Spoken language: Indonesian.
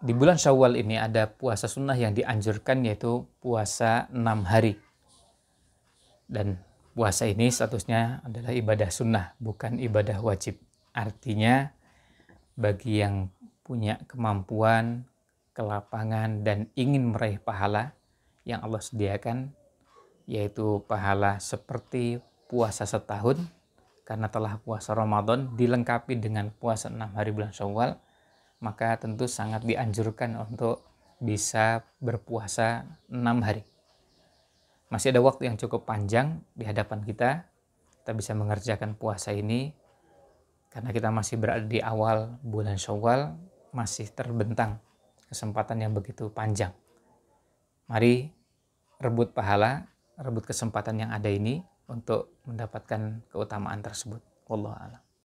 di bulan Syawal ini ada puasa sunnah yang dianjurkan yaitu puasa enam hari. Dan puasa ini statusnya adalah ibadah sunnah, bukan ibadah wajib. Artinya bagi yang punya kemampuan, kelapangan, dan ingin meraih pahala yang Allah sediakan, yaitu pahala seperti puasa setahun, karena telah puasa Ramadan dilengkapi dengan puasa enam hari bulan Syawal, maka tentu sangat dianjurkan untuk bisa berpuasa enam hari. Masih ada waktu yang cukup panjang di hadapan kita. Kita bisa mengerjakan puasa ini karena kita masih berada di awal bulan Syawal, masih terbentang kesempatan yang begitu panjang. Mari rebut pahala, rebut kesempatan yang ada ini untuk mendapatkan keutamaan tersebut. Wallahu a'lam.